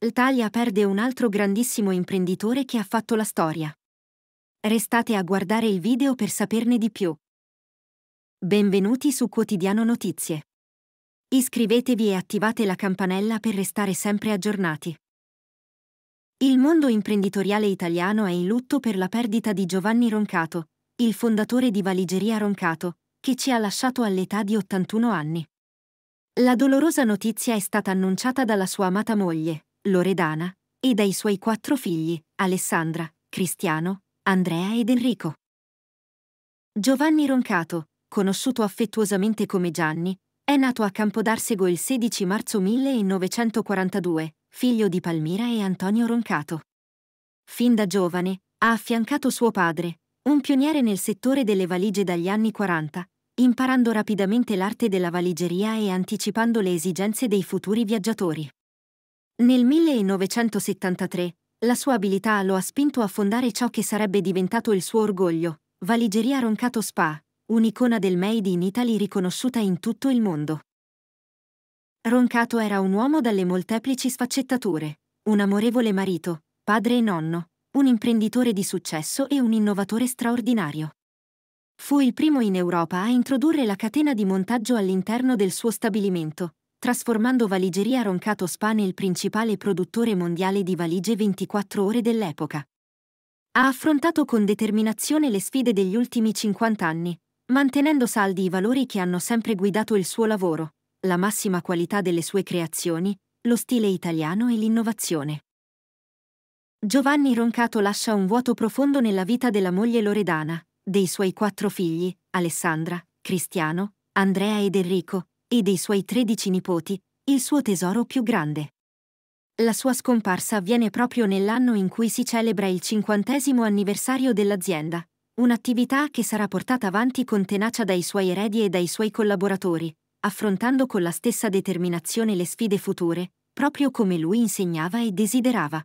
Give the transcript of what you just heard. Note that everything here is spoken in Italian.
L'Italia perde un altro grandissimo imprenditore che ha fatto la storia. Restate a guardare il video per saperne di più. Benvenuti su Quotidiano Notizie. Iscrivetevi e attivate la campanella per restare sempre aggiornati. Il mondo imprenditoriale italiano è in lutto per la perdita di Giovanni Roncato, il fondatore di Valigeria Roncato, che ci ha lasciato all'età di 81 anni. La dolorosa notizia è stata annunciata dalla sua amata moglie, Loredana, e dai suoi quattro figli, Alessandra, Cristiano, Andrea ed Enrico. Giovanni Roncato, conosciuto affettuosamente come Gianni, è nato a Campodarsego il 16 marzo 1942, figlio di Palmira e Antonio Roncato. Fin da giovane, ha affiancato suo padre, un pioniere nel settore delle valigie dagli anni 40, imparando rapidamente l'arte della valigeria e anticipando le esigenze dei futuri viaggiatori. Nel 1973, la sua abilità lo ha spinto a fondare ciò che sarebbe diventato il suo orgoglio, Valigeria Roncato Spa, un'icona del Made in Italy riconosciuta in tutto il mondo. Roncato era un uomo dalle molteplici sfaccettature, un amorevole marito, padre e nonno, un imprenditore di successo e un innovatore straordinario. Fu il primo in Europa a introdurre la catena di montaggio all'interno del suo stabilimento, trasformando Valigeria Roncato Spa nel principale produttore mondiale di valigie 24 ore dell'epoca. Ha affrontato con determinazione le sfide degli ultimi 50 anni, mantenendo saldi i valori che hanno sempre guidato il suo lavoro, la massima qualità delle sue creazioni, lo stile italiano e l'innovazione. Giovanni Roncato lascia un vuoto profondo nella vita della moglie Loredana, dei suoi quattro figli, Alessandra, Cristiano, Andrea ed Enrico, e dei suoi tredici nipoti, il suo tesoro più grande. La sua scomparsa avviene proprio nell'anno in cui si celebra il cinquantesimo anniversario dell'azienda, un'attività che sarà portata avanti con tenacia dai suoi eredi e dai suoi collaboratori, affrontando con la stessa determinazione le sfide future, proprio come lui insegnava e desiderava.